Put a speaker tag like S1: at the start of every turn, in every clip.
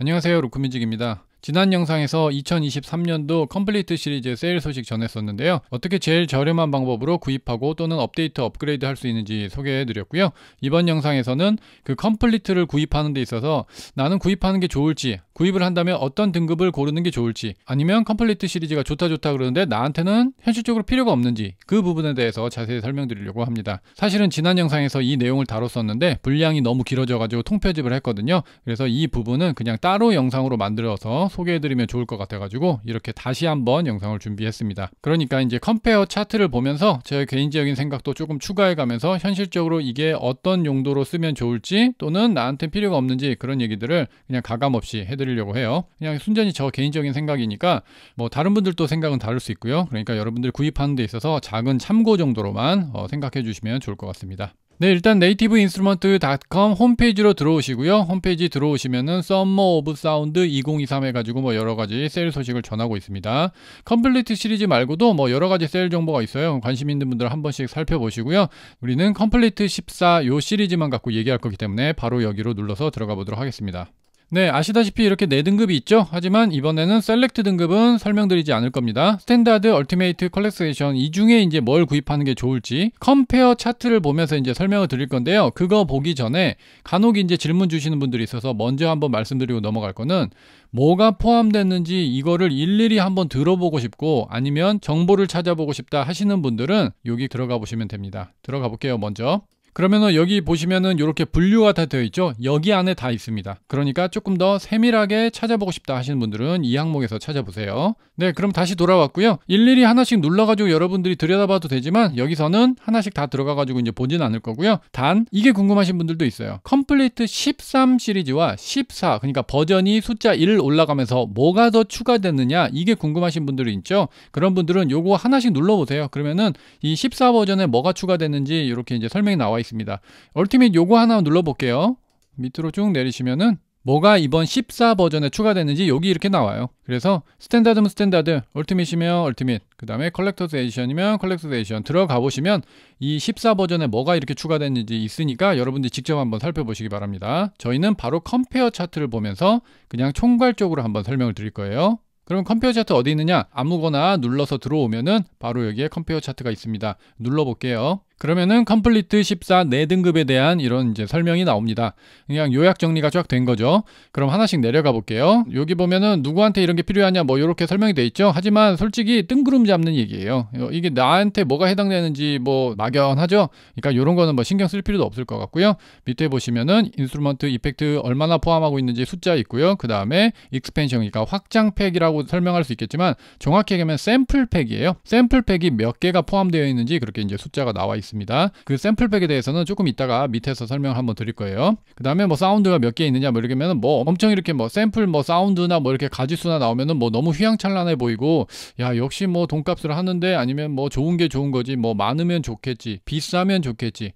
S1: 안녕하세요 루크민직입니다 지난 영상에서 2023년도 컴플리트 시리즈 세일 소식 전했었는데요. 어떻게 제일 저렴한 방법으로 구입하고 또는 업데이트 업그레이드 할 수 있는지 소개해 드렸고요. 이번 영상에서는 그 컴플리트를 구입하는 데 있어서 나는 구입하는 게 좋을지 구입을 한다면 어떤 등급을 고르는 게 좋을지 아니면 컴플리트 시리즈가 좋다 좋다 그러는데 나한테는 현실적으로 필요가 없는지 그 부분에 대해서 자세히 설명드리려고 합니다. 사실은 지난 영상에서 이 내용을 다뤘었는데 분량이 너무 길어져가지고 통편집을 했거든요. 그래서 이 부분은 그냥 따로 영상으로 만들어서 소개해드리면 좋을 것 같아가지고 이렇게 다시 한번 영상을 준비했습니다. 그러니까 이제 컴페어 차트를 보면서 제 개인적인 생각도 조금 추가해가면서 현실적으로 이게 어떤 용도로 쓰면 좋을지 또는 나한테 필요가 없는지 그런 얘기들을 그냥 가감없이 해드리려고 해요. 그냥 순전히 저 개인적인 생각이니까 뭐 다른 분들도 생각은 다를 수 있고요. 그러니까 여러분들 구입하는 데 있어서 작은 참고 정도로만 어, 생각해 주시면 좋을 것 같습니다. 네 일단 nativeinstrument.com 홈페이지로 들어오시고요 홈페이지 들어오시면은 썸머 오브 사운드 2023 해가지고 뭐 여러가지 세일 소식을 전하고 있습니다 컴플리트 시리즈 말고도 뭐 여러가지 세일 정보가 있어요 관심 있는 분들 한 번씩 살펴보시고요 우리는 컴플리트 14 요 시리즈만 갖고 얘기할 거기 때문에 바로 여기로 눌러서 들어가 보도록 하겠습니다 네, 아시다시피 이렇게 4등급이 있죠? 하지만 이번에는 셀렉트 등급은 설명드리지 않을 겁니다. 스탠다드, 얼티메이트, 컬렉세이션 이 중에 이제 뭘 구입하는 게 좋을지 컴페어 차트를 보면서 이제 설명을 드릴 건데요. 그거 보기 전에 간혹 이제 질문 주시는 분들이 있어서 먼저 한번 말씀드리고 넘어갈 거는 뭐가 포함됐는지 이거를 일일이 한번 들어보고 싶고 아니면 정보를 찾아보고 싶다 하시는 분들은 여기 들어가 보시면 됩니다. 들어가 볼게요, 먼저. 그러면은 여기 보시면은 이렇게 분류가 다 되어 있죠. 여기 안에 다 있습니다. 그러니까 조금 더 세밀하게 찾아보고 싶다 하시는 분들은 이 항목에서 찾아보세요. 네, 그럼 다시 돌아왔고요. 일일이 하나씩 눌러가지고 여러분들이 들여다봐도 되지만 여기서는 하나씩 다 들어가가지고 이제 보진 않을 거고요. 단 이게 궁금하신 분들도 있어요. 컴플리트13 시리즈와 14 그러니까 버전이 숫자 1 올라가면서 뭐가 더 추가됐느냐 이게 궁금하신 분들이 있죠. 그런 분들은 요거 하나씩 눌러보세요. 그러면은 이 14 버전에 뭐가 추가됐는지 이렇게 이제 설명이 나와 있어요 하겠습니다. 얼티밋 요거 하나 눌러볼게요. 밑으로 쭉 내리시면은 뭐가 이번 14 버전에 추가됐는지 여기 이렇게 나와요. 그래서 스탠다드면 스탠다드, 얼티밋이면 얼티밋, 그 다음에 컬렉터스 에디션이면 컬렉터스 에디션 들어가 보시면 이 14 버전에 뭐가 이렇게 추가됐는지 있으니까 여러분들이 직접 한번 살펴보시기 바랍니다. 저희는 바로 컴페어 차트를 보면서 그냥 총괄적으로 한번 설명을 드릴 거예요. 그럼 컴페어 차트 어디 있느냐? 아무거나 눌러서 들어오면은 바로 여기에 컴페어 차트가 있습니다. 눌러볼게요. 그러면은 컴플리트 14 4등급에 대한 이런 이제 설명이 나옵니다. 그냥 요약 정리가 쫙 된 거죠. 그럼 하나씩 내려가 볼게요. 여기 보면은 누구한테 이런 게 필요하냐 뭐 이렇게 설명이 돼 있죠. 하지만 솔직히 뜬구름 잡는 얘기예요. 어, 이게 나한테 뭐가 해당되는지 뭐 막연하죠. 그러니까 이런 거는 뭐 신경 쓸 필요도 없을 것 같고요. 밑에 보시면은 인스트루먼트 이펙트 얼마나 포함하고 있는지 숫자 있고요. 그 다음에 익스펜션 그러니까 확장 팩이라고 설명할 수 있겠지만 정확히 얘기하면 샘플 팩이에요. 샘플 팩이 몇 개가 포함되어 있는지 그렇게 이제 숫자가 나와 있어요. 있습니다. 그 샘플백에 대해서는 조금 이따가 밑에서 설명 한번 드릴 거예요. 그 다음에 뭐 사운드가 몇 개 있느냐 뭐 이러면 뭐 엄청 이렇게 뭐 샘플 뭐 사운드나 뭐 이렇게 가지수나 나오면은 뭐 너무 휘황찬란해 보이고 야 역시 뭐 돈값을 하는데 아니면 뭐 좋은 게 좋은 거지 뭐 많으면 좋겠지 비싸면 좋겠지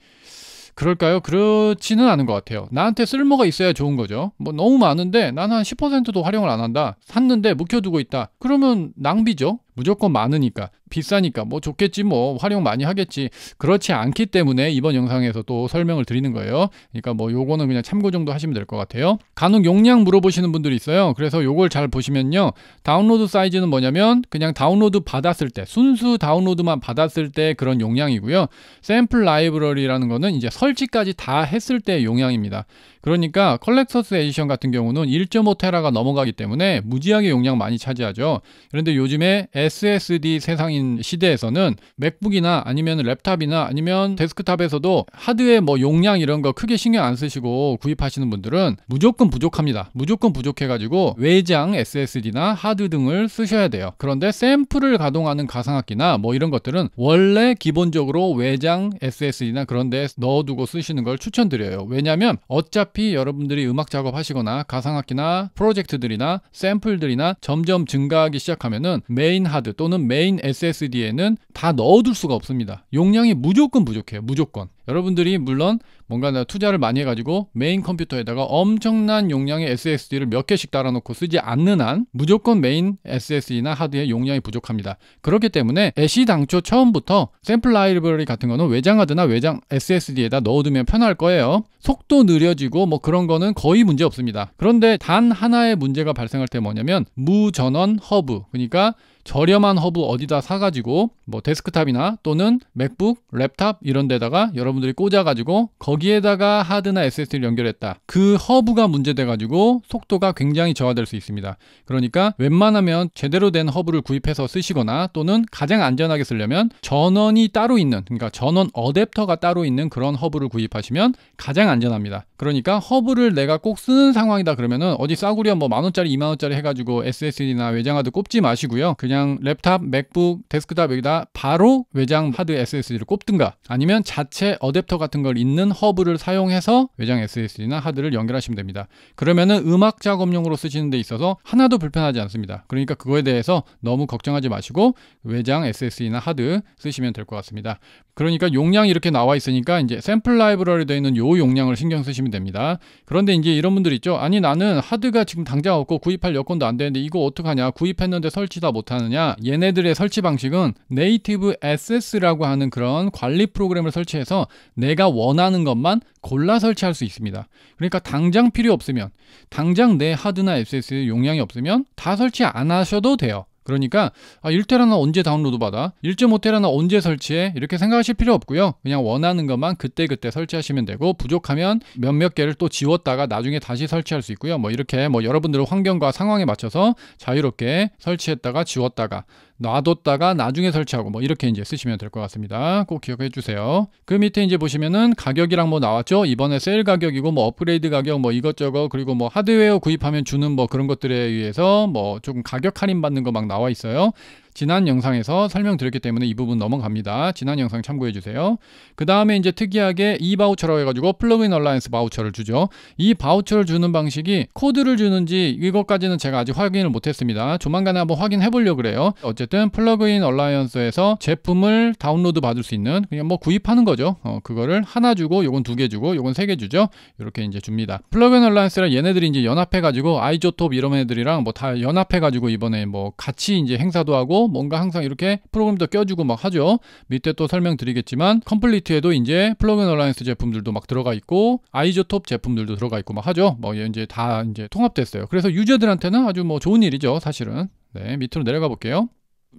S1: 그럴까요? 그렇지는 않은 것 같아요. 나한테 쓸모가 있어야 좋은 거죠. 뭐 너무 많은데 나는 한 10%도 활용을 안 한다. 샀는데 묵혀두고 있다. 그러면 낭비죠. 무조건 많으니까 비싸니까 뭐 좋겠지 뭐 활용 많이 하겠지 그렇지 않기 때문에 이번 영상에서 또 설명을 드리는 거예요 그러니까 뭐 요거는 그냥 참고 정도 하시면 될 것 같아요 간혹 용량 물어보시는 분들이 있어요 그래서 요걸 잘 보시면요 다운로드 사이즈는 뭐냐면 그냥 다운로드 받았을 때 순수 다운로드만 받았을 때 그런 용량이고요 샘플 라이브러리라는 거는 이제 설치까지 다 했을 때 용량입니다 그러니까 컬렉터스 에디션 같은 경우는 1.5테라가 넘어가기 때문에 무지하게 용량 많이 차지하죠. 그런데 요즘에 SSD 세상인 시대에서는 맥북이나 아니면 랩탑이나 아니면 데스크탑에서도 하드에뭐 용량 이런 거 크게 신경 안 쓰시고 구입하시는 분들은 무조건 부족합니다. 무조건 부족해가지고 외장 SSD나 하드 등을 쓰셔야 돼요. 그런데 샘플을 가동하는 가상악기나뭐 이런 것들은 원래 기본적으로 외장 SSD나 그런 데 넣어두고 쓰시는 걸 추천드려요. 왜냐하면 어차피 어차피 여러분들이 음악 작업하시거나 가상악기나 프로젝트들이나 샘플들이나 점점 증가하기 시작하면은 메인 하드 또는 메인 SSD에는 다 넣어둘 수가 없습니다. 용량이 무조건 부족해요. 무조건. 여러분들이 물론 뭔가 투자를 많이 해가지고 메인 컴퓨터에다가 엄청난 용량의 SSD를 몇 개씩 달아놓고 쓰지 않는 한 무조건 메인 SSD나 하드의 용량이 부족합니다. 그렇기 때문에 애시 당초 처음부터 샘플 라이브러리 같은 거는 외장 하드나 외장 SSD에다 넣어두면 편할 거예요. 속도 느려지고 뭐 그런 거는 거의 문제 없습니다. 그런데 단 하나의 문제가 발생할 때 뭐냐면 무전원 허브 그러니까 저렴한 허브 어디다 사가지고 뭐 데스크탑이나 또는 맥북, 랩탑 이런 데다가 여러 여러분들이 꽂아가지고 거기에다가 하드나 SSD를 연결했다. 그 허브가 문제돼가지고 속도가 굉장히 저하될 수 있습니다. 그러니까 웬만하면 제대로 된 허브를 구입해서 쓰시거나 또는 가장 안전하게 쓰려면 전원이 따로 있는 그러니까 전원 어댑터가 따로 있는 그런 허브를 구입하시면 가장 안전합니다. 그러니까 허브를 내가 꼭 쓰는 상황이다 그러면은 어디 싸구려 뭐 만원짜리 2만원짜리 해가지고 SSD나 외장하드 꼽지 마시고요. 그냥 랩탑, 맥북, 데스크탑 여기다 바로 외장 하드 SSD를 꼽든가 아니면 자체 어댑터 같은 걸 있는 허브를 사용해서 외장 SSD나 하드를 연결하시면 됩니다. 그러면은 음악 작업용으로 쓰시는 데 있어서 하나도 불편하지 않습니다. 그러니까 그거에 대해서 너무 걱정하지 마시고 외장 SSD나 하드 쓰시면 될 것 같습니다. 그러니까 용량이 이렇게 나와 있으니까 이제 샘플 라이브러리 되어 있는 요 용량을 신경 쓰시면 됩니다. 그런데 이제 이런 분들 있죠. 아니 나는 하드가 지금 당장 없고 구입할 여건도 안 되는데 이거 어떡하냐? 구입했는데 설치 다 못하느냐? 얘네들의 설치 방식은 네이티브 SS라고 하는 그런 관리 프로그램을 설치해서 내가 원하는 것만 골라 설치할 수 있습니다. 그러니까 당장 필요 없으면 당장 내 하드나 SSD 용량이 없으면 다 설치 안 하셔도 돼요. 그러니까 아, 1테라나 언제 다운로드 받아? 1.5테라나 언제 설치해? 이렇게 생각하실 필요 없고요. 그냥 원하는 것만 그때그때 설치하시면 되고 부족하면 몇몇 개를 또 지웠다가 나중에 다시 설치할 수 있고요. 뭐 이렇게 뭐 여러분들의 환경과 상황에 맞춰서 자유롭게 설치했다가 지웠다가 놔뒀다가 나중에 설치하고 뭐 이렇게 이제 쓰시면 될 것 같습니다. 꼭 기억해 주세요. 그 밑에 이제 보시면은 가격이랑 뭐 나왔죠? 이번에 세일 가격이고 뭐 업그레이드 가격 뭐 이것저것 그리고 뭐 하드웨어 구입하면 주는 뭐 그런 것들에 의해서 뭐 조금 가격 할인 받는 거 막 나와 있어요. 지난 영상에서 설명드렸기 때문에 이 부분 넘어갑니다. 지난 영상 참고해 주세요. 그 다음에 이제 특이하게 이 바우처라고 해가지고 플러그인 얼라이언스 바우처를 주죠. 이 바우처를 주는 방식이 코드를 주는지 이것까지는 제가 아직 확인을 못했습니다. 조만간에 한번 확인해 보려고 그래요. 어쨌든 플러그인 얼라이언스에서 제품을 다운로드 받을 수 있는 그냥 뭐 구입하는 거죠. 어, 그거를 하나 주고 요건 두 개 주고 요건 세 개 주죠. 이렇게 이제 줍니다. 플러그인 얼라이언스랑 얘네들이 이제 연합해 가지고 아이조톱 이런 애들이랑 뭐 다 연합해 가지고 이번에 뭐 같이 이제 행사도 하고 뭔가 항상 이렇게 프로그램도 껴주고 막 하죠. 밑에 또 설명드리겠지만 컴플리트에도 이제 플러그인 얼라이언스 제품들도 막 들어가 있고 아이조톱 제품들도 들어가 있고 막 하죠. 뭐 이제 다 이제 통합됐어요. 그래서 유저들한테는 아주 뭐 좋은 일이죠, 사실은. 네, 밑으로 내려가 볼게요.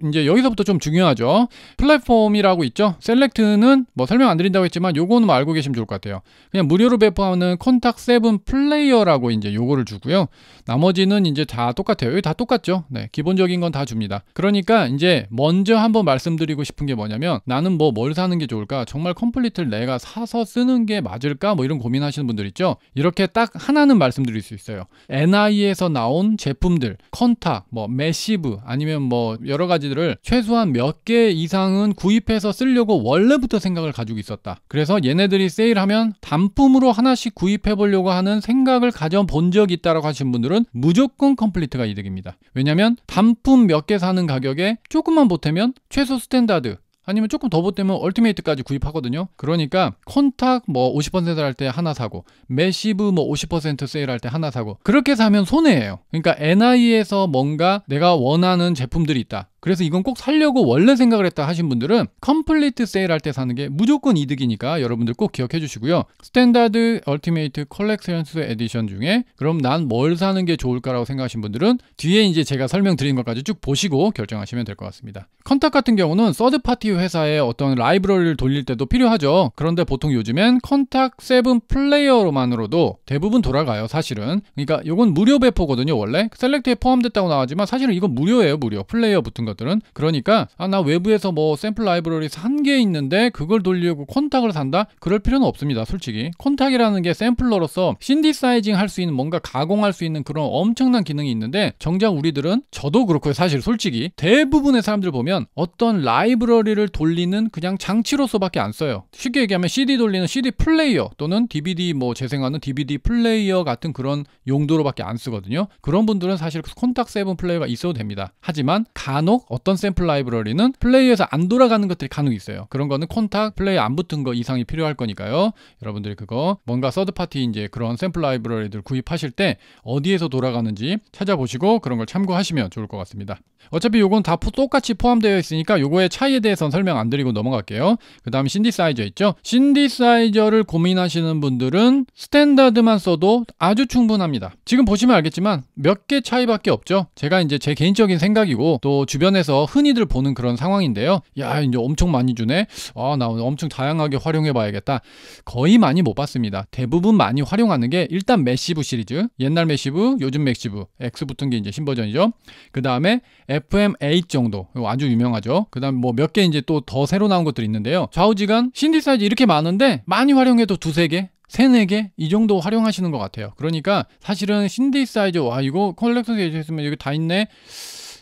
S1: 이제 여기서부터 좀 중요하죠. 플랫폼이라고 있죠. 셀렉트는 뭐 설명 안 드린다고 했지만 요거는 뭐 알고 계시면 좋을 것 같아요. 그냥 무료로 배포하는 컨탁 세븐 플레이어라고 이제 요거를 주고요. 나머지는 이제 다 똑같아요. 여기 다 똑같죠. 네. 기본적인 건 다 줍니다. 그러니까 이제 먼저 한번 말씀드리고 싶은 게 뭐냐면 나는 뭐 뭘 사는 게 좋을까? 정말 컴플리트를 내가 사서 쓰는 게 맞을까? 뭐 이런 고민하시는 분들 있죠. 이렇게 딱 하나는 말씀드릴 수 있어요. NI에서 나온 제품들, 컨탁, 뭐 메시브 아니면 뭐 여러 가지 가지들을 최소한 몇 개 이상은 구입해서 쓰려고 원래부터 생각을 가지고 있었다. 그래서 얘네들이 세일하면 단품으로 하나씩 구입해 보려고 하는 생각을 가져본 적이 있다라고 하신 분들은 무조건 컴플리트가 이득입니다. 왜냐면 하 단품 몇 개 사는 가격에 조금만 보태면 최소 스탠다드 아니면 조금 더 보태면 얼티메이트까지 구입하거든요. 그러니까 콘탁뭐 50%할 때 하나 사고 매시브 뭐 50% 세일할 때 하나 사고 그렇게 사면 손해예요. 그러니까 NI에서 뭔가 내가 원하는 제품들이 있다. 그래서 이건 꼭 살려고 원래 생각을 했다 하신 분들은 컴플리트 세일할 때 사는 게 무조건 이득이니까 여러분들 꼭 기억해 주시고요. 스탠다드 얼티메이트 컬렉션스 에디션 중에 그럼 난 뭘 사는 게 좋을까라고 생각하신 분들은 뒤에 이제 제가 설명드린 것까지 쭉 보시고 결정하시면 될 것 같습니다. 컨탁 같은 경우는 서드파티 회사에 어떤 라이브러리를 돌릴 때도 필요하죠. 그런데 보통 요즘엔 컨탁 7 플레이어로만으로도 대부분 돌아가요, 사실은. 그러니까 이건 무료 배포거든요, 원래. 셀렉트에 포함됐다고 나왔지만 사실은 이건 무료예요, 무료. 플레이어 붙은 거 것들은 그러니까 아 나 외부에서 뭐 샘플 라이브러리 산 게 있는데 그걸 돌리려고 콘탁을 산다 그럴 필요는 없습니다 솔직히 콘탁이라는 게 샘플러로서 신디사이징 할 수 있는 뭔가 가공할 수 있는 그런 엄청난 기능이 있는데 정작 우리들은 저도 그렇고 사실 솔직히 대부분의 사람들 보면 어떤 라이브러리를 돌리는 그냥 장치로서밖에 안 써요 쉽게 얘기하면 CD 돌리는 CD 플레이어 또는 DVD 뭐 재생하는 DVD 플레이어 같은 그런 용도로밖에 안 쓰거든요 그런 분들은 사실 콘탁 세븐 플레이어가 있어도 됩니다 하지만 간혹 어떤 샘플 라이브러리는 플레이에서 안 돌아가는 것들이 간혹 있어요. 그런 거는 콘탁 플레이 안 붙은 거 이상이 필요할 거니까요. 여러분들이 그거 뭔가 서드 파티 이제 그런 샘플 라이브러리들 구입하실 때 어디에서 돌아가는지 찾아보시고 그런 걸 참고하시면 좋을 것 같습니다. 어차피 요건 다 똑같이 포함되어 있으니까 요거의 차이에 대해서는 설명 안 드리고 넘어갈게요. 그 다음 신디사이저 있죠? 신디사이저를 고민하시는 분들은 스탠다드만 써도 아주 충분합니다. 지금 보시면 알겠지만 몇 개 차이밖에 없죠. 제가 이제 제 개인적인 생각이고 또 주변 주변에서 흔히들 보는 그런 상황인데요. 야, 이제 엄청 많이 주네. 아, 나 엄청 다양하게 활용해 봐야겠다. 거의 많이 못 봤습니다. 대부분 많이 활용하는 게 일단 메시브 시리즈, 옛날 메시브, 요즘 메시브, X 붙은 게 이제 신버전이죠. 그 다음에 FM8 정도, 아주 유명하죠. 그 다음 뭐몇 개 이제 또 더 새로 나온 것들이 있는데요. 좌우지간 신디사이즈 이렇게 많은데 많이 활용해도 두세 개, 세 네 개 이 정도 활용하시는 것 같아요. 그러니까 사실은 신디 사이즈 와 이거 컬렉션 에이지 했으면 여기 다 있네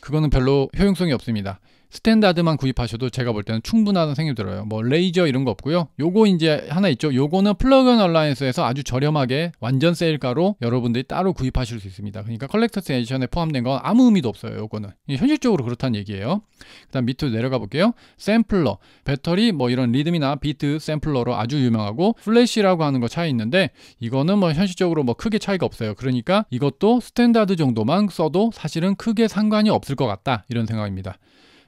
S1: 그거는 별로 효용성이 없습니다. 스탠다드만 구입하셔도 제가 볼 때는 충분하다는 생각이 들어요. 뭐 레이저 이런 거 없고요. 요거 이제 하나 있죠. 요거는 플러그인 얼라인언스에서 아주 저렴하게 완전 세일가로 여러분들이 따로 구입하실 수 있습니다. 그러니까 컬렉터스 에디션에 포함된 건 아무 의미도 없어요. 요거는 현실적으로 그렇다는 얘기예요. 그다음 밑으로 내려가 볼게요. 샘플러, 배터리 뭐 이런 리듬이나 비트 샘플러로 아주 유명하고 플래시라고 하는 거 차이 있는데 이거는 뭐 현실적으로 뭐 크게 차이가 없어요. 그러니까 이것도 스탠다드 정도만 써도 사실은 크게 상관이 없을 것 같다 이런 생각입니다.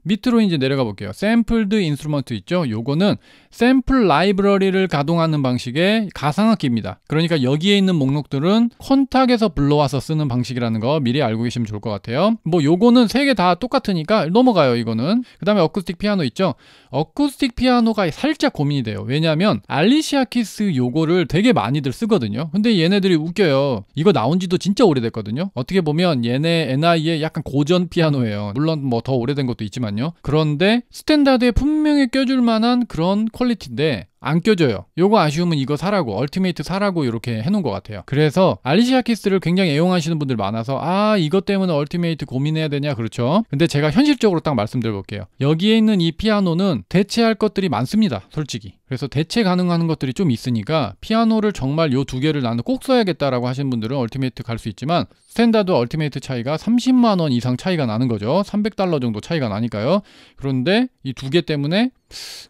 S1: 밑으로 이제 내려가 볼게요. 샘플드 인스트루먼트 있죠? 요거는 샘플 라이브러리를 가동하는 방식의 가상악기입니다. 그러니까 여기에 있는 목록들은 콘탁에서 불러와서 쓰는 방식이라는 거 미리 알고 계시면 좋을 것 같아요. 뭐 요거는 세 개 다 똑같으니까 넘어가요, 이거는. 그 다음에 어쿠스틱 피아노 있죠? 어쿠스틱 피아노가 살짝 고민이 돼요. 왜냐하면 알리시아 키스 요거를 되게 많이들 쓰거든요. 근데 얘네들이 웃겨요. 이거 나온 지도 진짜 오래됐거든요. 어떻게 보면 얘네 NI의 약간 고전 피아노예요. 물론 뭐 더 오래된 것도 있지만 그런데 스탠다드에 분명히 껴줄 만한 그런 퀄리티인데 안껴져요 요거 아쉬우면 이거 사라고 얼티메이트 사라고 이렇게 해놓은 것 같아요. 그래서 알리시아 키스를 굉장히 애용하시는 분들 많아서 아 이것 때문에 얼티메이트 고민해야 되냐 그렇죠. 근데 제가 현실적으로 딱 말씀드려볼게요. 여기에 있는 이 피아노는 대체할 것들이 많습니다. 솔직히. 그래서 대체 가능한 것들이 좀 있으니까 피아노를 정말 요 두 개를 나는 꼭 써야겠다라고 하시는 분들은 얼티메이트 갈 수 있지만 스탠다드와 얼티메이트 차이가 30만 원 이상 차이가 나는 거죠. 300달러 정도 차이가 나니까요. 그런데 이 두 개 때문에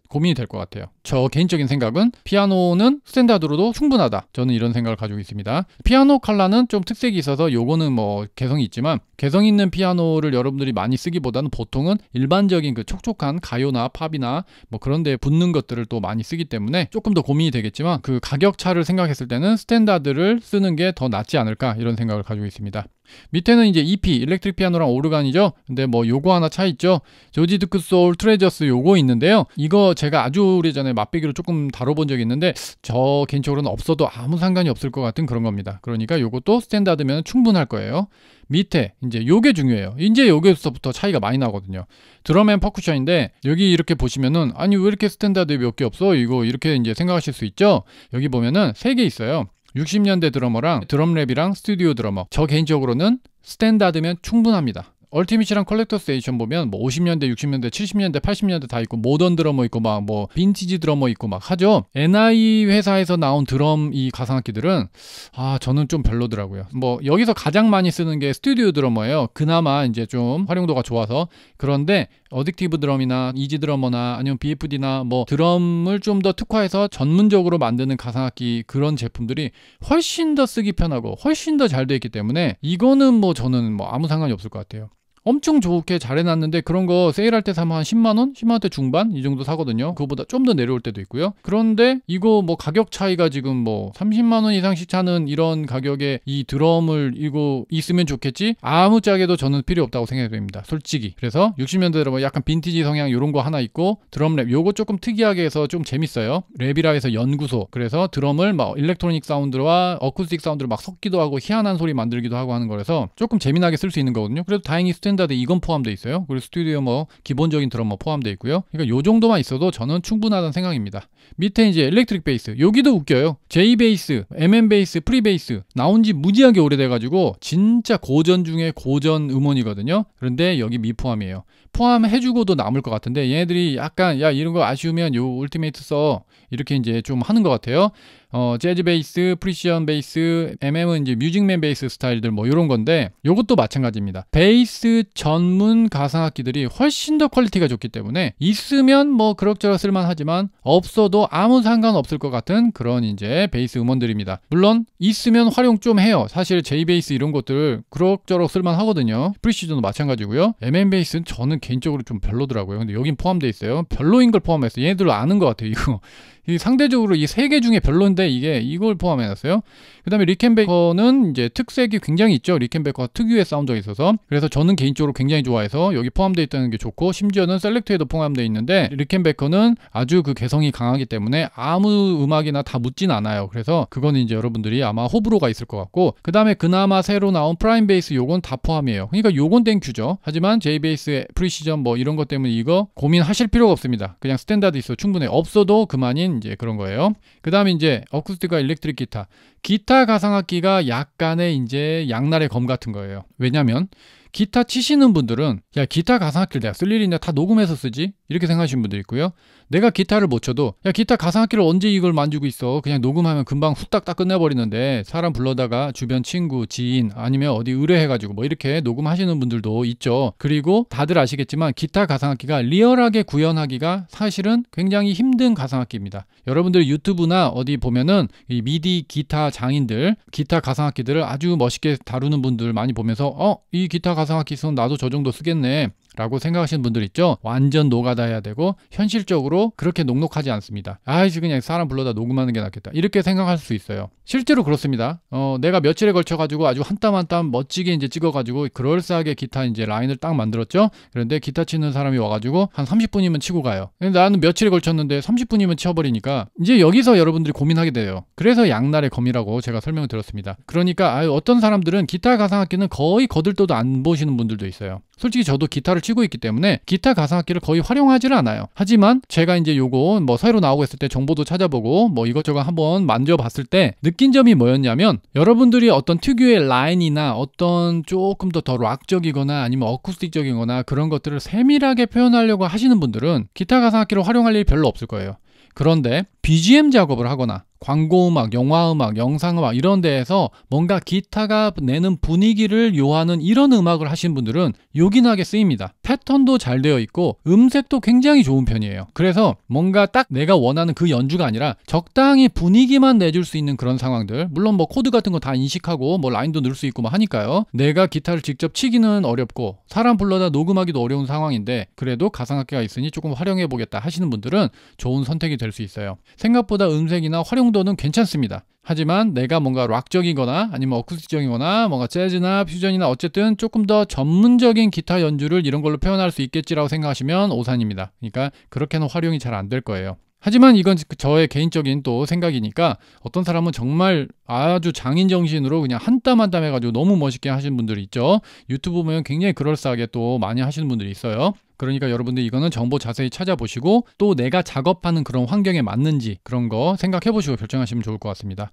S1: 고민이 될 것 같아요. 저 개인적인 생각은 피아노는 스탠다드로도 충분하다. 저는 이런 생각을 가지고 있습니다. 피아노 칼라는 좀 특색이 있어서 요거는 뭐 개성이 있지만 개성 있는 피아노를 여러분들이 많이 쓰기보다는 보통은 일반적인 그 촉촉한 가요나 팝이나 뭐 그런 데 붙는 것들을 또 많이 쓰기 때문에 조금 더 고민이 되겠지만 그 가격 차를 생각했을 때는 스탠다드를 쓰는 게 더 낫지 않을까 이런 생각을 가지고 있습니다. 밑에는 이제 EP, 일렉트릭 피아노랑 오르간이죠. 근데 뭐 요거 하나 차 있죠. 조지 드크 소울 트레저스 요거 있는데요. 이거 제가 아주 오래전에 맛보기로 조금 다뤄본 적이 있는데 저 개인적으로는 없어도 아무 상관이 없을 것 같은 그런 겁니다. 그러니까 요것도 스탠다드면 충분할 거예요. 밑에 이제 요게 중요해요. 이제 요게서부터 차이가 많이 나거든요. 드럼 앤 퍼쿠션인데 여기 이렇게 보시면은 아니 왜 이렇게 스탠다드 몇 개 없어? 이거 이렇게 이제 생각하실 수 있죠. 여기 보면은 세 개 있어요. 60년대 드러머랑 드럼랩이랑 스튜디오 드러머 저 개인적으로는 스탠다드면 충분합니다. 얼티밋이랑 컬렉터스 테이션 보면 뭐 50년대, 60년대, 70년대, 80년대 다 있고 모던 드러머 있고 막 뭐 빈티지 드러머 있고 막 하죠. NI 회사에서 나온 드럼 이 가상악기들은 아 저는 좀 별로더라고요. 뭐 여기서 가장 많이 쓰는 게 스튜디오 드러머예요. 그나마 이제 좀 활용도가 좋아서 그런데 어딕티브 드럼이나 이지 드러머나 아니면 BFD나 뭐 드럼을 좀 더 특화해서 전문적으로 만드는 가상악기 그런 제품들이 훨씬 더 쓰기 편하고 훨씬 더 잘 되어 있기 때문에 이거는 뭐 저는 뭐 아무 상관이 없을 것 같아요. 엄청 좋게 잘 해놨는데 그런 거 세일할 때 사면 한 10만원? 10만원대 중반? 이 정도 사거든요. 그거보다 좀 더 내려올 때도 있고요. 그런데 이거 뭐 가격 차이가 지금 뭐 30만원 이상씩 차는 이런 가격에 이 드럼을 이거 있으면 좋겠지? 아무짝에도 저는 필요 없다고 생각됩니다. 솔직히. 그래서 60년대 드럼 약간 빈티지 성향 이런 거 하나 있고 드럼랩 요거 조금 특이하게 해서 좀 재밌어요. 랩이라 해서 연구소. 그래서 드럼을 막 일렉트로닉 사운드와 어쿠스틱 사운드를 막 섞기도 하고 희한한 소리 만들기도 하고 하는 거라서 조금 재미나게 쓸 수 있는 거거든요. 그래도 다행히 스탠 스탠다드 이건 포함되어 있어요. 그리고 스튜디오 뭐 기본적인 드럼 뭐 포함되어 있고요. 그러니까 요 정도만 있어도 저는 충분하다는 생각입니다. 밑에 이제 엘렉트릭 베이스 여기도 웃겨요. J 베이스, MM 베이스, 프리 베이스 나온 지 무지하게 오래돼가지고 진짜 고전 중에 고전 음원이거든요. 그런데 여기 미포함이에요. 포함해주고도 남을 것 같은데 얘네들이 약간 야 이런 거 아쉬우면 요 울티메이트 써 이렇게 이제 좀 하는 것 같아요. 어, 재즈 베이스, 프리시언 베이스, MM은 이제 뮤직맨 베이스 스타일들 뭐 이런 건데 이것도 마찬가지입니다. 베이스 전문 가상악기들이 훨씬 더 퀄리티가 좋기 때문에 있으면 뭐 그럭저럭 쓸만하지만 없어도 아무 상관없을 것 같은 그런 이제 베이스 음원들입니다. 물론 있으면 활용 좀 해요. 사실 J베이스 이런 것들 그럭저럭 쓸만하거든요. 프리시즌도 마찬가지고요. MM 베이스는 저는 개인적으로 좀 별로더라고요. 근데 여긴 포함돼 있어요. 별로인 걸 포함해서 얘네들 아는 것 같아요. 이거 이 상대적으로 이 세 개 중에 별로인데 있는데 이게 이걸 포함해놨어요. 그 다음에 리켄베커는 이제 특색이 굉장히 있죠. 리켄베커 가 특유의 사운드가 있어서. 그래서 저는 개인적으로 굉장히 좋아해서 여기 포함되어 있다는 게 좋고 심지어는 셀렉트에도 포함되어 있는데 리켄베커는 아주 그 개성이 강하기 때문에 아무 음악이나 다 묻진 않아요. 그래서 그건 이제 여러분들이 아마 호불호가 있을 것 같고 그 다음에 그나마 새로 나온 프라임 베이스 요건 다 포함이에요. 그러니까 요건 땡큐죠. 하지만 j 베이스의 프리시전 뭐 이런 것 때문에 이거 고민하실 필요가 없습니다. 그냥 스탠다드 있어 충분해. 없어도 그만인 이제 그런 거예요. 그 다음에 이제 어쿠스틱과 일렉트릭 기타. 기타 가상악기가 약간의 이제 양날의 검 같은 거예요. 왜냐면 기타 치시는 분들은 야 기타 가상악기를 내가 쓸 일이 있냐 다 녹음해서 쓰지 이렇게 생각하시는 분들 있고요. 내가 기타를 못 쳐도 야 기타 가상악기를 언제 이걸 만지고 있어 그냥 녹음하면 금방 후딱 딱 끝내버리는데 사람 불러다가 주변 친구 지인 아니면 어디 의뢰해가지고 뭐 이렇게 녹음하시는 분들도 있죠 그리고 다들 아시겠지만 기타 가상악기가 리얼하게 구현하기가 사실은 굉장히 힘든 가상악기입니다 여러분들 유튜브나 어디 보면은 이 미디 기타 장인들 기타 가상악기들을 아주 멋있게 다루는 분들 많이 보면서 어이 기타 가상악기 있으 나도 저 정도 쓰겠네 라고 생각하시는 분들 있죠 완전 노가다해야 되고 현실적으로 그렇게 녹록하지 않습니다 아이씨 그냥 사람 불러다 녹음하는 게 낫겠다 이렇게 생각할 수 있어요 실제로 그렇습니다 어, 내가 며칠에 걸쳐 가지고 아주 한 땀 한 땀 멋지게 이제 찍어 가지고 그럴싸하게 기타 이제 라인을 딱 만들었죠 그런데 기타 치는 사람이 와 가지고 한 30분이면 치고 가요 근데 나는 며칠에 걸쳤는데 30분이면 치워버리니까 이제 여기서 여러분들이 고민하게 돼요 그래서 양날의 검이라고 제가 설명을 드렸습니다 그러니까 어떤 사람들은 기타 가상악기는 거의 거들떠도 안 보시는 분들도 있어요 솔직히 저도 기타를 치고 있기 때문에 기타 가상악기를 거의 활용하지 않아요. 하지만 제가 이제 요거 뭐 새로 나오고 있을 때 정보도 찾아보고 뭐 이것저것 한번 만져봤을 때 느낀 점이 뭐였냐면 여러분들이 어떤 특유의 라인이나 어떤 조금 더 더 락적이거나 아니면 어쿠스틱적이거나 그런 것들을 세밀하게 표현하려고 하시는 분들은 기타 가상악기를 활용할 일이 별로 없을 거예요. 그런데 BGM 작업을 하거나 광고 음악, 영화 음악, 영상 음악 이런 데에서 뭔가 기타가 내는 분위기를 요하는 이런 음악을 하신 분들은 요긴하게 쓰입니다. 패턴도 잘 되어 있고 음색도 굉장히 좋은 편이에요. 그래서 뭔가 딱 내가 원하는 그 연주가 아니라 적당히 분위기만 내줄 수 있는 그런 상황들. 물론 뭐 코드 같은 거 다 인식하고 뭐 라인도 넣을 수 있고 뭐 하니까요. 내가 기타를 직접 치기는 어렵고 사람 불러다 녹음하기도 어려운 상황인데 그래도 가상악기가 있으니 조금 활용해 보겠다 하시는 분들은 좋은 선택이 될 수 있어요. 생각보다 음색이나 활용도는 괜찮습니다. 하지만 내가 뭔가 락적이거나 아니면 어쿠스틱적이거나 뭔가 재즈나 퓨전이나 어쨌든 조금 더 전문적인 기타 연주를 이런 걸로 표현할 수 있겠지라고 생각하시면 오산입니다. 그러니까 그렇게는 활용이 잘 안 될 거예요. 하지만 이건 그 저의 개인적인 또 생각이니까 어떤 사람은 정말 아주 장인 정신으로 그냥 한 땀 한 땀 해가지고 너무 멋있게 하시는 분들이 있죠. 유튜브 보면 굉장히 그럴싸하게 또 많이 하시는 분들이 있어요. 그러니까 여러분들 이거는 정보 자세히 찾아보시고 또 내가 작업하는 그런 환경에 맞는지 그런 거 생각해 보시고 결정하시면 좋을 것 같습니다.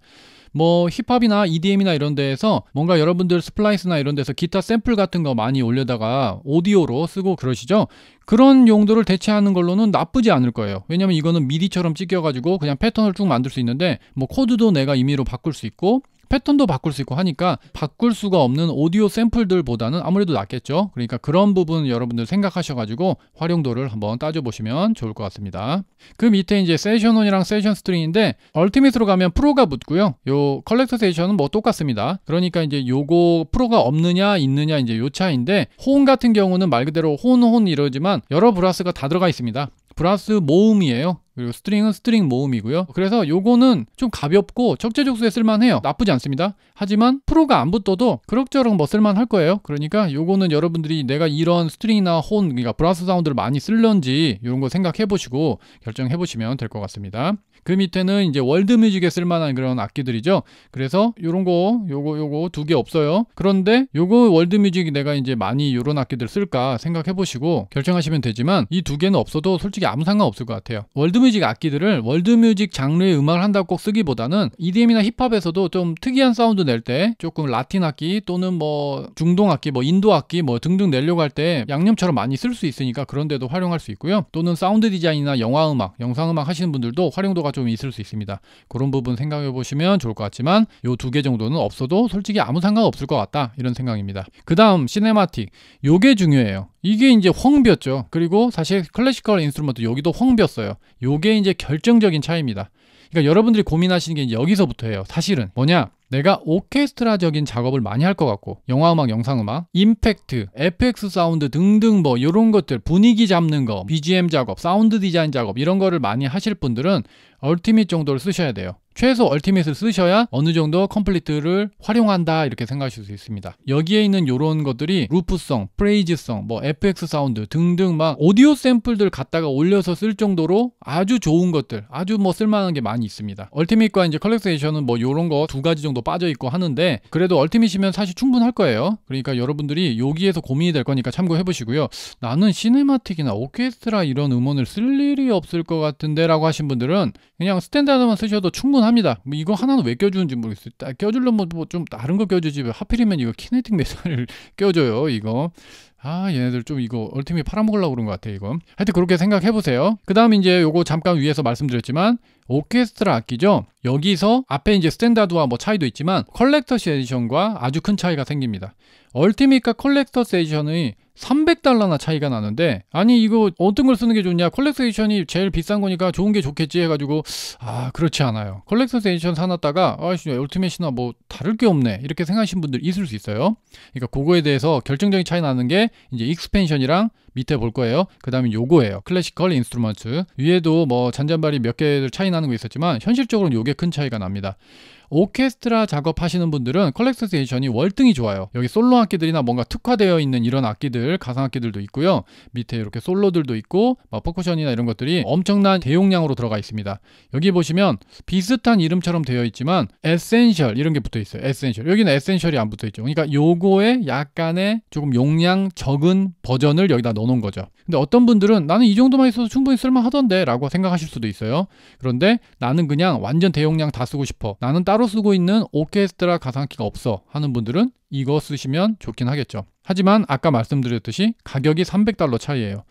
S1: 뭐 힙합이나 EDM이나 이런 데에서 뭔가 여러분들 스플라이스나 이런 데서 기타 샘플 같은 거 많이 올려다가 오디오로 쓰고 그러시죠? 그런 용도를 대체하는 걸로는 나쁘지 않을 거예요. 왜냐면 이거는 미디처럼 찍혀가지고 그냥 패턴을 쭉 만들 수 있는데 뭐 코드도 내가 임의로 바꿀 수수 있고 패턴도 바꿀 수 있고 하니까 바꿀 수가 없는 오디오 샘플들보다는 아무래도 낫겠죠 그러니까 그런 부분 여러분들 생각하셔가지고 활용도를 한번 따져보시면 좋을 것 같습니다 그 밑에 이제 세션온이랑 세션 스트링인데 얼티밋으로 가면 프로가 붙고요 요 컬렉터 세션은 뭐 똑같습니다 그러니까 이제 요거 프로가 없느냐 있느냐 이제 요 차인데 호음 같은 경우는 말 그대로 혼 혼 이러지만 여러 브라스가 다 들어가 있습니다 브라스 모음이에요 그리고 스트링은 스트링 모음이고요. 그래서 요거는 좀 가볍고 적재적소에 쓸만해요. 나쁘지 않습니다. 하지만 프로가 안 붙어도 그럭저럭 뭐 쓸만할 거예요. 그러니까 요거는 여러분들이 내가 이런 스트링이나 혼, 그러니까 브라스 사운드를 많이 쓸런지 이런 거 생각해 보시고 결정해 보시면 될 것 같습니다. 그 밑에는 이제 월드 뮤직에 쓸만한 그런 악기들이죠. 그래서 요런 거, 요거, 요거 두 개 없어요. 그런데 요거 월드 뮤직 이 내가 이제 많이 요런 악기들 쓸까 생각해 보시고 결정하시면 되지만 이 두 개는 없어도 솔직히 아무 상관 없을 것 같아요. 월드 뮤직 뮤직 악기들을 월드뮤직 장르의 음악을 한다고 꼭 쓰기보다는 EDM이나 힙합에서도 좀 특이한 사운드 낼 때 조금 라틴 악기 또는 뭐 중동 악기 뭐 인도 악기 뭐 등등 내려고 할 때 양념처럼 많이 쓸 수 있으니까 그런 데도 활용할 수 있고요. 또는 사운드 디자인이나 영화 음악, 영상 음악 하시는 분들도 활용도가 좀 있을 수 있습니다. 그런 부분 생각해 보시면 좋을 것 같지만 요 두 개 정도는 없어도 솔직히 아무 상관 없을 것 같다 이런 생각입니다. 그 다음 시네마틱 요게 중요해요. 이게 이제 황비였죠. 그리고 사실 클래시컬 인스트루먼트 여기도 황비였어요. 요게 이제 결정적인 차이입니다. 그러니까 여러분들이 고민하시는 게 이제 여기서부터예요. 사실은 뭐냐? 내가 오케스트라적인 작업을 많이 할 것 같고 영화음악, 영상음악, 임팩트, FX 사운드 등등 뭐 이런 것들 분위기 잡는 거, BGM 작업, 사운드 디자인 작업 이런 거를 많이 하실 분들은 얼티밋 정도를 쓰셔야 돼요. 최소 얼티밋을 쓰셔야 어느 정도 컴플리트를 활용한다 이렇게 생각하실 수 있습니다 여기에 있는 이런 것들이 루프성, 프레이즈성, 뭐 FX 사운드 등등 막 오디오 샘플들 갖다가 올려서 쓸 정도로 아주 좋은 것들 아주 뭐 쓸만한 게 많이 있습니다 얼티밋과 이제 컬렉세이션은 뭐 이런 거 두 가지 정도 빠져있고 하는데 그래도 얼티밋이면 사실 충분할 거예요 그러니까 여러분들이 여기에서 고민이 될 거니까 참고해 보시고요 나는 시네마틱이나 오케스트라 이런 음원을 쓸 일이 없을 것 같은데 라고 하신 분들은 그냥 스탠다드만 쓰셔도 충분합니다 합니다. 뭐 이거 하나는 왜 껴주는지 모르겠어요. 딱 아, 껴주려면 뭐좀 뭐 다른 거 껴주지 왜 하필이면 이거 키네틱 메탈을 껴줘요 이거. 아 얘네들 좀 이거 얼티밋 팔아먹으려고 그런 것 같아 이거 하여튼 그렇게 생각해보세요 그 다음 이제 요거 잠깐 위에서 말씀드렸지만 오케스트라 악기죠 여기서 앞에 이제 스탠다드와 뭐 차이도 있지만 컬렉터시 에디션과 아주 큰 차이가 생깁니다 얼티밋과 컬렉터스 에디션의 300달러나 차이가 나는데 아니 이거 어떤 걸 쓰는 게 좋냐 컬렉터 에디션이 제일 비싼 거니까 좋은 게 좋겠지 해가지고 아 그렇지 않아요 컬렉터 에디션 사놨다가 아씨 얼티밋이나 뭐 다를 게 없네 이렇게 생각하신 분들 있을 수 있어요 그러니까 그거에 대해서 결정적인 차이 나는 게 이제 익스펜션이랑 밑에 볼 거예요 그 다음에 요거예요 클래시컬 인스트루먼트 위에도 뭐 잔잔바리 몇 개들 차이 나는 거 있었지만 현실적으로는 요게 큰 차이가 납니다 오케스트라 작업하시는 분들은 컬렉스테이션이 월등히 좋아요. 여기 솔로 악기들이나 뭔가 특화되어 있는 이런 악기들, 가상 악기들도 있고요. 밑에 이렇게 솔로들도 있고 막퍼커션이나 이런 것들이 엄청난 대용량으로 들어가 있습니다. 여기 보시면 비슷한 이름처럼 되어 있지만 에센셜 이런 게 붙어 있어요. 에센셜. 여기는 에센셜이 안 붙어 있죠. 그러니까 요거에 약간의 조금 용량 적은 버전을 여기다 넣어 놓은 거죠. 근데 어떤 분들은 나는 이 정도만 있어도 충분히 쓸만 하던데 라고 생각하실 수도 있어요. 그런데 나는 그냥 완전 대용량 다 쓰고 싶어. 나는 따로 따로 쓰고 있는 오케스트라 가상키가 없어 하는 분들은 이거 쓰시면 좋긴 하겠죠. 하지만 아까 말씀드렸듯이 가격이 300달러 차이에요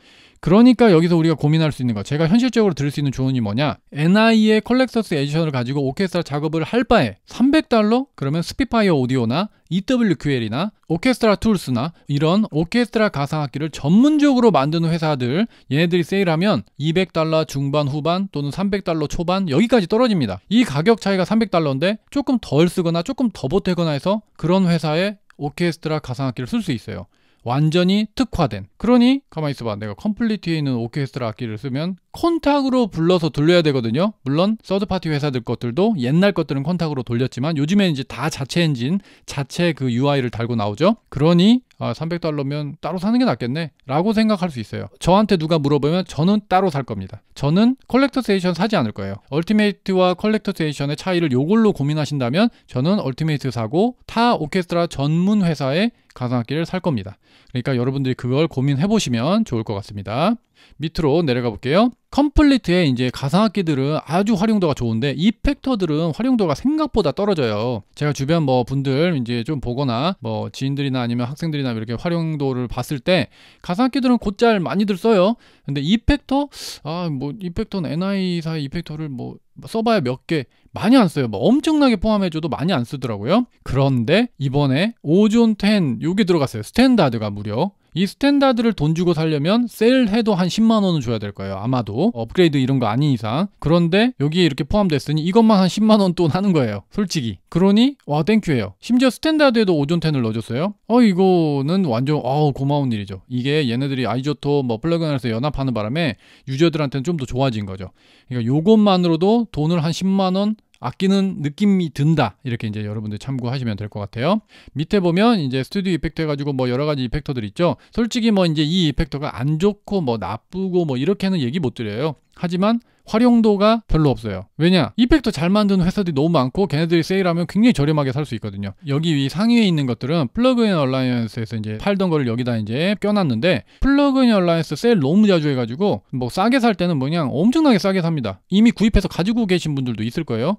S1: 그러니까 여기서 우리가 고민할 수 있는 거 제가 현실적으로 들을 수 있는 조언이 뭐냐 NI의 컬렉서스 에디션을 가지고 오케스트라 작업을 할 바에 300달러? 그러면 스피파이어 오디오나 EWQL이나 오케스트라 툴스나 이런 오케스트라 가상악기를 전문적으로 만드는 회사들 얘네들이 세일하면 200달러 중반 후반 또는 300달러 초반 여기까지 떨어집니다. 이 가격 차이가 300달러인데 조금 덜 쓰거나 조금 더 보태거나 해서 그런 회사에 오케스트라 가상악기를 쓸 수 있어요. 완전히 특화된 그러니 가만히 있어봐 내가 컴플리트에 있는 오케스트라 악기를 쓰면 콘탁으로 불러서 돌려야 되거든요 물론 서드파티 회사들 것들도 옛날 것들은 콘탁으로 돌렸지만 요즘엔 이제 다 자체 엔진 자체 그 UI를 달고 나오죠 그러니 아, 300달러면 따로 사는 게 낫겠네 라고 생각할 수 있어요 저한테 누가 물어보면 저는 따로 살 겁니다 저는 컬렉터세이션 사지 않을 거예요 얼티메이트와 컬렉터세이션의 차이를 요걸로 고민하신다면 저는 얼티메이트 사고 타 오케스트라 전문 회사의 가상악기를 살 겁니다. 그러니까 여러분들이 그걸 고민해 보시면 좋을 것 같습니다. 밑으로 내려가 볼게요. 컴플리트의 이제 가상악기들은 아주 활용도가 좋은데 이펙터들은 활용도가 생각보다 떨어져요. 제가 주변 뭐 분들 이제 좀 보거나 뭐 지인들이나 아니면 학생들이나 이렇게 활용도를 봤을 때 가상악기들은 곧잘 많이들 써요. 근데 이펙터 아 뭐 이펙터는 NI사의 이펙터를 뭐 써봐야 몇개 많이 안 써요. 뭐 엄청나게 포함해줘도 많이 안 쓰더라고요. 그런데 이번에 오존 10 요게 들어갔어요. 스탠다드가 무려 이 스탠다드를 돈 주고 살려면 세일해도 한 10만 원은 줘야 될 거예요. 아마도 업그레이드 이런 거 아닌 이상. 그런데 여기에 이렇게 포함됐으니 이것만 한 10만 원돈 하는 거예요. 솔직히. 그러니 와 땡큐예요. 심지어 스탠다드에도 오존텐을 넣어줬어요. 어 이거는 완전 어우 고마운 일이죠. 이게 얘네들이 아이조토 뭐 플래그널에서 연합하는 바람에 유저들한테는 좀 더 좋아진 거죠. 그러니까 요것만으로도 돈을 한 10만 원 악기는 느낌이 든다 이렇게 이제 여러분들 참고하시면 될 것 같아요 밑에 보면 이제 스튜디오 이펙트 해가지고 뭐 여러 가지 이펙터들 있죠 솔직히 뭐 이제 이 이펙터가 안 좋고 뭐 나쁘고 뭐 이렇게는 얘기 못 드려요 하지만 활용도가 별로 없어요. 왜냐? 이펙터 잘 만드는 회사들이 너무 많고 걔네들이 세일하면 굉장히 저렴하게 살 수 있거든요. 여기 위 상위에 있는 것들은 플러그인 얼라이언스에서 이제 팔던 거를 여기다 이제 껴놨는데 플러그인 얼라이언스 세일 너무 자주 해가지고 뭐 싸게 살 때는 뭐냐 엄청나게 싸게 삽니다. 이미 구입해서 가지고 계신 분들도 있을 거예요.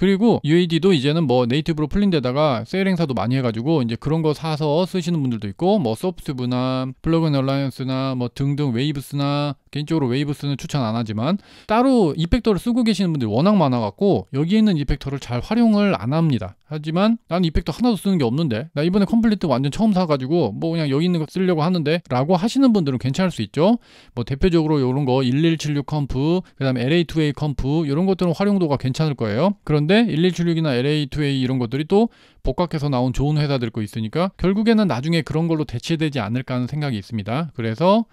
S1: 그리고 UAD도 이제는 뭐 네이티브로 풀린 데다가 세일 행사도 많이 해가지고 이제 그런 거 사서 쓰시는 분들도 있고 뭐 소프트브나 플러그인 얼라이언스나 뭐 등등 웨이브스나 개인적으로 웨이브스는 추천 안 하지만 따로 이펙터를 쓰고 계시는 분들이 워낙 많아갖고 여기에 있는 이펙터를 잘 활용을 안 합니다. 하지만 난 이펙터 하나도 쓰는 게 없는데 나 이번에 컴플리트 완전 처음 사가지고 뭐 그냥 여기 있는 거 쓰려고 하는데 라고 하시는 분들은 괜찮을 수 있죠. 뭐 대표적으로 요런거 1176 컴프 그 다음에 LA2A 컴프 요런 것들은 활용도가 괜찮을 거예요. 그런데 1176이나 LA2A 이런 것들이 또 복각해서 나온 좋은 회사들 거 있으니까 결국에는 나중에 그런 걸로 대체되지 않을까 하는 생각이 있습니다. 그래서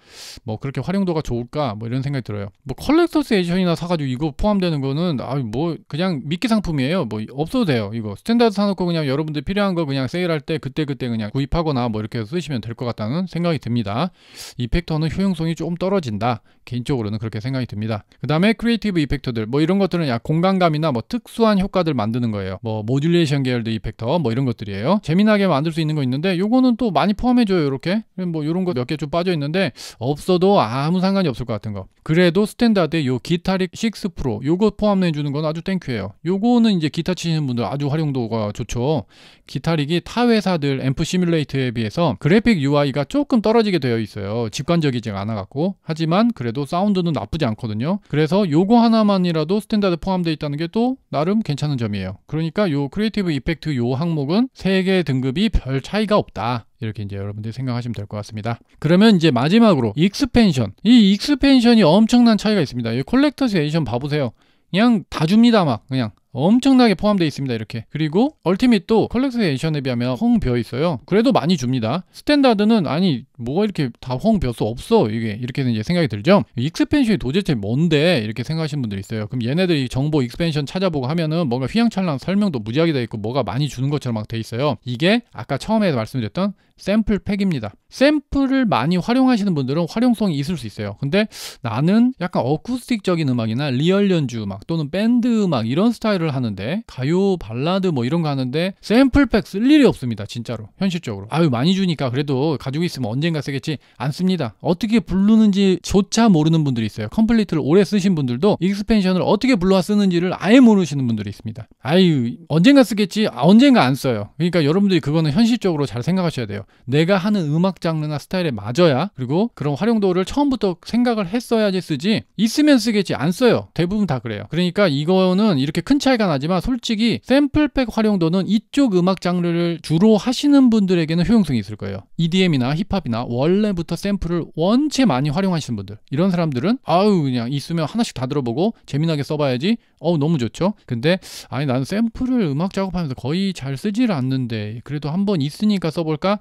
S1: 뭐 그렇게 활용도가 좋을까 뭐 이런 생각이 들어요. 뭐 컬렉터스 에디션이나 사가지고 이거 포함되는 거는 아뭐 그냥 미끼 상품이에요. 뭐 없어도 돼요. 이거 스탠다드 사놓고 그냥 여러분들 필요한 거 그냥 세일할 때 그때 그때 그냥 구입하거나 뭐 이렇게 쓰시면 될 것 같다는 생각이 듭니다. 이펙터는 효용성이 조금 떨어진다. 개인적으로는 그렇게 생각이 듭니다. 그 다음에 크리에이티브 이펙터들 뭐 이런 것들은 약 공간감이나 뭐 특수한 효과들 만드는 거예요. 뭐 모듈레이션 계열들 이펙터 뭐 이런 것들이에요. 재미나게 만들 수 있는 거 있는데 요거는 또 많이 포함해줘요. 이렇게 뭐 이런 거 몇 개 좀 빠져 있는데 없어도 아무 상관이 없을 것 같은 거. 그래도 스탠다드의 요 기타릭 6 프로 요거 포함해 주는 건 아주 땡큐예요. 요거는 이제 기타 치시는 분들 아주 활용도가 좋죠. 기타릭이 타 회사들 앰프 시뮬레이터에 비해서 그래픽 UI가 조금 떨어지게 되어 있어요. 직관적이지 않아 갖고 하지만 그래도 사운드는 나쁘지 않거든요. 그래서 요거 하나만이라도 스탠다드 포함되어 있다는 게 또 나름 괜찮은 점이에요. 그러니까 요 크리에이티브 이펙트 요한 항목은 세개 등급이 별 차이가 없다. 이렇게 이제 여러분들이 생각하시면 될 것 같습니다. 그러면 이제 마지막으로 익스펜션. 이 익스펜션이 엄청난 차이가 있습니다. 이 콜렉터스 에디션 봐보세요. 그냥 다 줍니다 막 그냥 엄청나게 포함되어 있습니다 이렇게 그리고 얼티밋도 컬렉스 에디션에 비하면 헝벼 있어요 그래도 많이 줍니다 스탠다드는 아니 뭐가 이렇게 다 헝벼수 없어 이게 이렇게 이제 생각이 들죠 익스펜션이 도대체 뭔데 이렇게 생각하시는 분들 있어요 그럼 얘네들이 정보 익스펜션 찾아보고 하면은 뭔가 휘황찬란 설명도 무지하게 되어 있고 뭐가 많이 주는 것처럼 막 돼 있어요 이게 아까 처음에 말씀드렸던 샘플 팩입니다 샘플을 많이 활용하시는 분들은 활용성이 있을 수 있어요 근데 나는 약간 어쿠스틱적인 음악이나 리얼 연주 음악 또는 밴드 음악 이런 스타일 행사를 하는데 가요 발라드 뭐 이런 거 하는데 샘플팩 쓸 일이 없습니다 진짜로 현실적으로 아유 많이 주니까 그래도 가지고 있으면 언젠가 쓰겠지 안 씁니다 어떻게 부르는지 조차 모르는 분들이 있어요 컴플리트를 오래 쓰신 분들도 익스펜션을 어떻게 불러와 쓰는지를 아예 모르시는 분들이 있습니다 아유 언젠가 쓰겠지 아, 언젠가 안 써요 그러니까 여러분들이 그거는 현실적으로 잘 생각하셔야 돼요 내가 하는 음악 장르나 스타일에 맞아야 그리고 그런 활용도를 처음부터 생각을 했어야지 쓰지 있으면 쓰겠지 안 써요 대부분 다 그래요 그러니까 이거는 이렇게 큰차 차이가 나지만 솔직히 샘플백 활용도는 이쪽 음악 장르를 주로 하시는 분들에게는 효용성이 있을 거예요. EDM이나 힙합이나 원래부터 샘플을 원체 많이 활용하시는 분들 이런 사람들은 아우 그냥 있으면 하나씩 다 들어보고 재미나게 써봐야지 어우 너무 좋죠. 근데 아니 나는 샘플을 음악 작업하면서 거의 잘 쓰질 않는데 그래도 한번 있으니까 써볼까?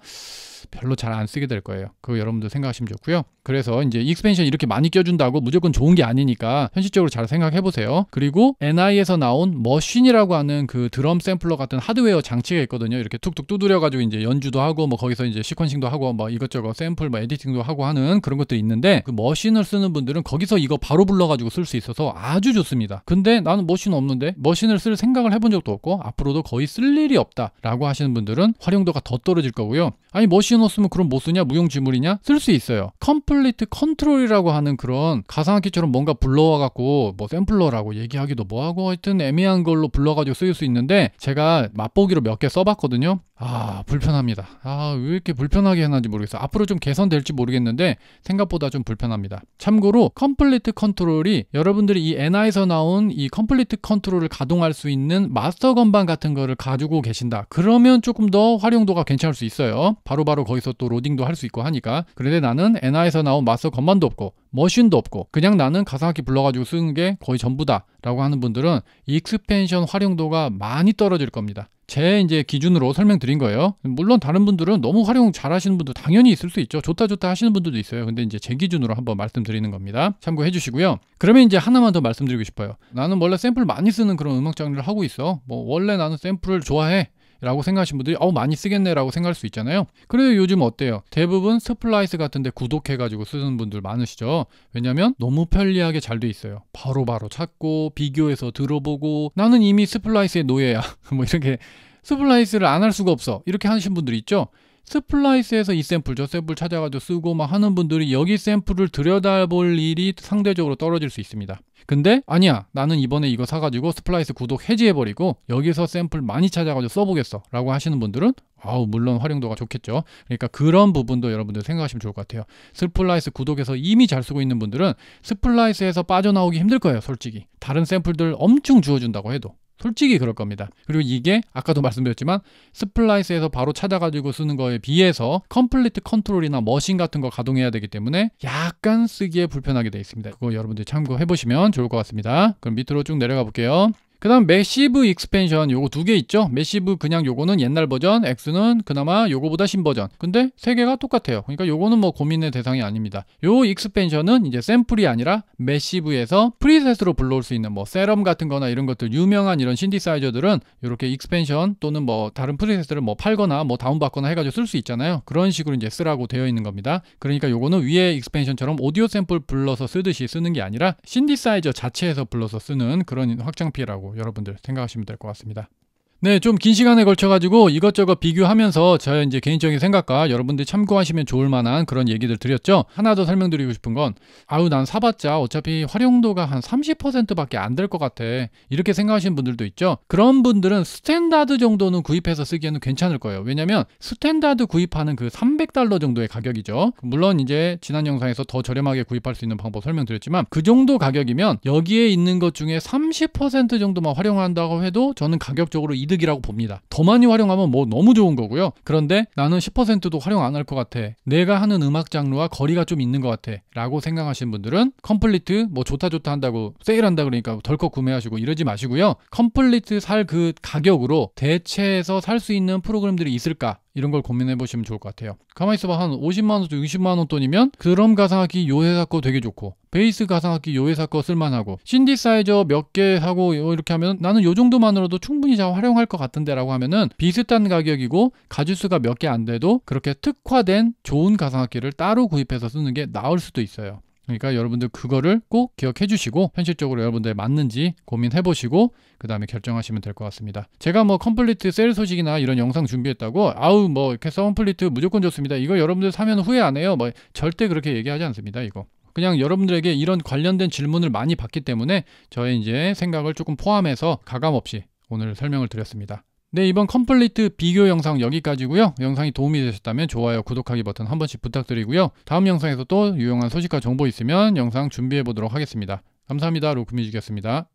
S1: 별로 잘 안 쓰게 될 거예요. 그거 여러분도 생각하시면 좋고요. 그래서 이제 익스펜션 이렇게 많이 껴준다고 무조건 좋은 게 아니니까 현실적으로 잘 생각해 보세요. 그리고 NI에서 나온 머신이라고 하는 그 드럼 샘플러 같은 하드웨어 장치가 있거든요. 이렇게 툭툭 두드려가지고 이제 연주도 하고 뭐 거기서 이제 시퀀싱도 하고 뭐 이것저것 샘플 뭐 에디팅도 하고 하는 그런 것들이 있는데 그 머신을 쓰는 분들은 거기서 이거 바로 불러가지고 쓸 수 있어서 아주 좋습니다. 근데 나는 머신 없는데 머신을 쓸 생각을 해 본 적도 없고 앞으로도 거의 쓸 일이 없다라고 하시는 분들은 활용도가 더 떨어질 거고요. 아니 머신 신었으면 그럼 못 쓰냐? 무용지물이냐? 쓸 수 있어요. 컴플리트 컨트롤이라고 하는 그런 가상악기처럼 뭔가 불러와 갖고 뭐 샘플러라고 얘기하기도 뭐하고 하여튼 애매한 걸로 불러가지고 쓰일 수 있는데 제가 맛보기로 몇 개 써봤거든요. 아 불편합니다 아 왜 이렇게 불편하게 해놨는지 모르겠어 앞으로 좀 개선될지 모르겠는데 생각보다 좀 불편합니다 참고로 컴플리트 컨트롤이 여러분들이 이 엔화에서 나온 이 컴플리트 컨트롤을 가동할 수 있는 마스터 건반 같은 거를 가지고 계신다 그러면 조금 더 활용도가 괜찮을 수 있어요 바로바로 바로 거기서 또 로딩도 할 수 있고 하니까 그런데 나는 엔화에서 나온 마스터 건반도 없고 머신도 없고 그냥 나는 가상악기 불러가지고 쓰는 게 거의 전부다 라고 하는 분들은 익스펜션 활용도가 많이 떨어질 겁니다 제 이제 기준으로 설명드린 거예요. 물론 다른 분들은 너무 활용 잘 하시는 분도 당연히 있을 수 있죠. 좋다 좋다 하시는 분들도 있어요. 근데 이제 제 기준으로 한번 말씀드리는 겁니다. 참고해 주시고요. 그러면 이제 하나만 더 말씀드리고 싶어요. 나는 원래 샘플 많이 쓰는 그런 음악 장르를 하고 있어. 뭐 원래 나는 샘플을 좋아해. 라고 생각하신 분들이 어 많이 쓰겠네 라고 생각할 수 있잖아요 그래도 요즘 어때요 대부분 스플라이스 같은데 구독해 가지고 쓰는 분들 많으시죠 왜냐면 너무 편리하게 잘 돼 있어요 바로바로 바로 찾고 비교해서 들어보고 나는 이미 스플라이스의 노예야 뭐 이렇게 스플라이스를 안 할 수가 없어 이렇게 하시는 분들 있죠 스플라이스에서 이 샘플 죠 샘플 찾아가지고 쓰고 막 하는 분들이 여기 샘플을 들여다볼 일이 상대적으로 떨어질 수 있습니다 근데 아니야 나는 이번에 이거 사가지고 스플라이스 구독 해지해버리고 여기서 샘플 많이 찾아가지고 써보겠어 라고 하시는 분들은 아우 물론 활용도가 좋겠죠 그러니까 그런 부분도 여러분들 생각하시면 좋을 것 같아요 스플라이스 구독에서 이미 잘 쓰고 있는 분들은 스플라이스에서 빠져나오기 힘들 거예요 솔직히 다른 샘플들 엄청 주어준다고 해도 솔직히 그럴 겁니다. 그리고 이게 아까도 말씀드렸지만 스플라이스에서 바로 찾아가지고 쓰는 거에 비해서 컴플리트 컨트롤이나 머신 같은 거 가동해야 되기 때문에 약간 쓰기에 불편하게 되어 있습니다. 그거 여러분들 참고해 보시면 좋을 것 같습니다. 그럼 밑으로 쭉 내려가 볼게요. 그 다음 매시브 익스펜션 요거 두 개 있죠 매시브 그냥 요거는 옛날 버전 X는 그나마 요거보다 신버전 근데 세 개가 똑같아요 그러니까 요거는 뭐 고민의 대상이 아닙니다 요 익스펜션은 이제 샘플이 아니라 매시브에서 프리셋으로 불러올 수 있는 뭐 세럼 같은 거나 이런 것들 유명한 이런 신디사이저들은 요렇게 익스펜션 또는 뭐 다른 프리셋을 뭐 팔거나 뭐 다운받거나 해가지고 쓸 수 있잖아요 그런 식으로 이제 쓰라고 되어 있는 겁니다 그러니까 요거는 위에 익스펜션처럼 오디오 샘플 불러서 쓰듯이 쓰는 게 아니라 신디사이저 자체에서 불러서 쓰는 그런 확장피라고 여러분들 생각하시면 될 것 같습니다. 네, 좀 긴 시간에 걸쳐가지고 이것저것 비교하면서 저 이제 개인적인 생각과 여러분들이 참고하시면 좋을 만한 그런 얘기들 드렸죠. 하나 더 설명드리고 싶은 건, 아우, 난 사봤자 어차피 활용도가 한 30%밖에 안 될 것 같아. 이렇게 생각하시는 분들도 있죠. 그런 분들은 스탠다드 정도는 구입해서 쓰기에는 괜찮을 거예요. 왜냐면 스탠다드 구입하는 그 300달러 정도의 가격이죠. 물론 이제 지난 영상에서 더 저렴하게 구입할 수 있는 방법 설명드렸지만, 그 정도 가격이면 여기에 있는 것 중에 30% 정도만 활용한다고 해도 저는 가격적으로 이득이라고 봅니다. 더 많이 활용하면 뭐 너무 좋은 거고요. 그런데 나는 10%도 활용 안 할 것 같아. 내가 하는 음악 장르와 거리가 좀 있는 것 같아. 라고 생각하시는 분들은 컴플리트 뭐 좋다 좋다 한다고 세일한다 그러니까 덜컥 구매하시고 이러지 마시고요. 컴플리트 살 그 가격으로 대체해서 살 수 있는 프로그램들이 있을까? 이런 걸 고민해 보시면 좋을 것 같아요. 가만히 있어봐 한 50만 원, 60만 원 돈이면 그럼 가상악기 요 회사 거 되게 좋고 베이스 가상악기 요 회사 거 쓸만하고 신디사이저 몇 개사고 이렇게 하면 나는 요 정도만으로도 충분히 잘 활용할 것 같은데라고 하면은 비슷한 가격이고 가짓수가 몇 개 안 돼도 그렇게 특화된 좋은 가상악기를 따로 구입해서 쓰는 게 나을 수도 있어요. 그러니까 여러분들 그거를 꼭 기억해 주시고 현실적으로 여러분들 맞는지 고민해 보시고 그 다음에 결정하시면 될 것 같습니다. 제가 뭐 컴플리트 세일 소식이나 이런 영상 준비했다고 아우 뭐 이렇게 해플리트 무조건 좋습니다. 이거 여러분들 사면 후회 안 해요. 뭐 절대 그렇게 얘기하지 않습니다. 이거. 그냥 여러분들에게 이런 관련된 질문을 많이 받기 때문에 저의 이제 생각을 조금 포함해서 가감 없이 오늘 설명을 드렸습니다. 네, 이번 컴플리트 비교 영상 여기까지고요. 영상이 도움이 되셨다면 좋아요, 구독하기 버튼 한 번씩 부탁드리고요. 다음 영상에서 또 유용한 소식과 정보 있으면 영상 준비해 보도록 하겠습니다. 감사합니다. 로크뮤직이었습니다.